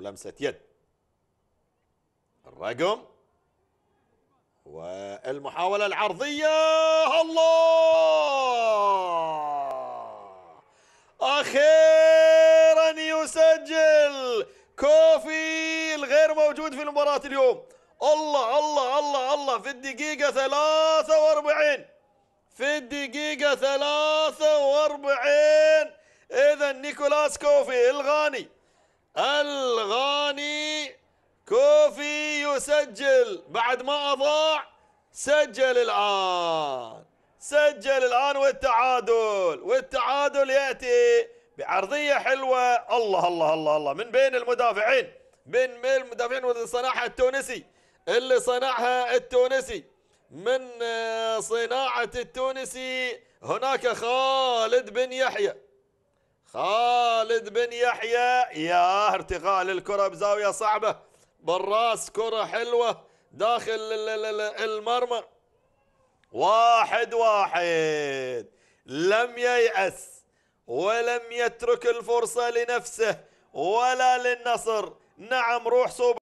لمسة يد الرقم والمحاولة العرضية الله أخيرا يسجل كوفي الغير موجود في المباراة اليوم الله الله الله الله في الدقيقة 43 في الدقيقة 43 إذا نيكولاس كوفي الغاني الغاني كوفي يسجل بعد ما أضاع سجل الآن سجل الآن والتعادل والتعادل يأتي بعرضية حلوة الله الله الله الله من بين المدافعين من بين المدافعين واللي صنعها التونسي اللي صنعها التونسي من آه، صناعة التونسي هناك خالد بن يحيى خالد بن يحيى يا ارتقاء الكرة بزاوية صعبة بالراس كرة حلوة داخل المرمى واحد واحد لم ييأس ولم يترك الفرصة لنفسه ولا للنصر نعم روح صوب